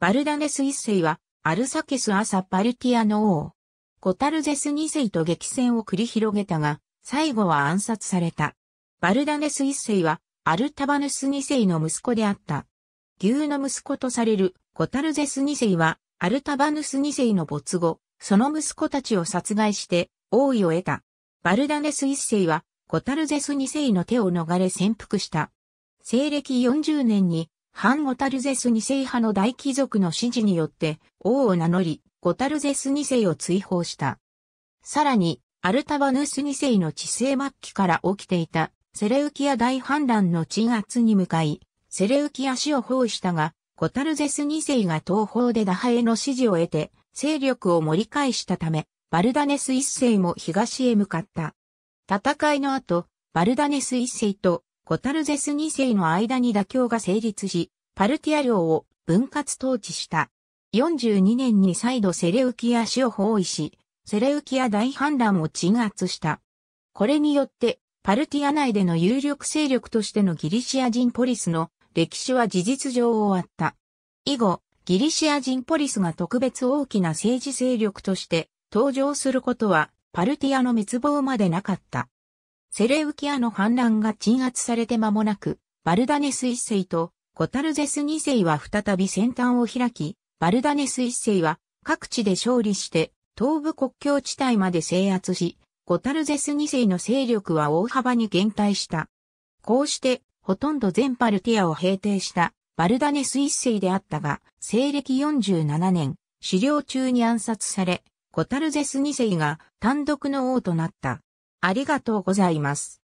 バルダネス一世は、アルサケス朝パルティアの王。コタルゼス二世と激戦を繰り広げたが、最後は暗殺された。バルダネス一世は、アルタバヌス二世の息子であった。牛の息子とされるコタルゼス二世は、アルタバヌス二世の没後、その息子たちを殺害して、王位を得た。バルダネス一世は、コタルゼス二世の手を逃れ潜伏した。西暦40年にハン・ゴタルゼス2世派の大貴族の指示によって王を名乗り、ゴタルゼス2世を追放した。さらに、アルタバヌス2世の治世末期から起きていたセレウキア大反乱の鎮圧に向かい、セレウキア氏を包囲したが、ゴタルゼス2世が東方で打破への支持を得て、勢力を盛り返したため、バルダネス1世も東へ向かった。戦いの後、バルダネス1世とホタルゼス2世の間に妥協が成立し、パルティア領を分割統治した。42年に再度セレウキア氏を包囲し、セレウキア大反乱を鎮圧した。これによって、パルティア内での有力勢力としてのギリシア人ポリスの歴史は事実上終わった。以後、ギリシア人ポリスが特別大きな政治勢力として登場することはパルティアの滅亡までなかった。セレウキアの反乱が鎮圧されて間もなく、バルダネス一世とコタルゼス二世は再び先端を開き、バルダネス一世は各地で勝利して東部国境地帯まで制圧し、コタルゼス二世の勢力は大幅に減退した。こうしてほとんど全パルティアを平定したバルダネス一世であったが、西暦47年、狩猟中に暗殺され、コタルゼス二世が単独の王となった。ありがとうございます。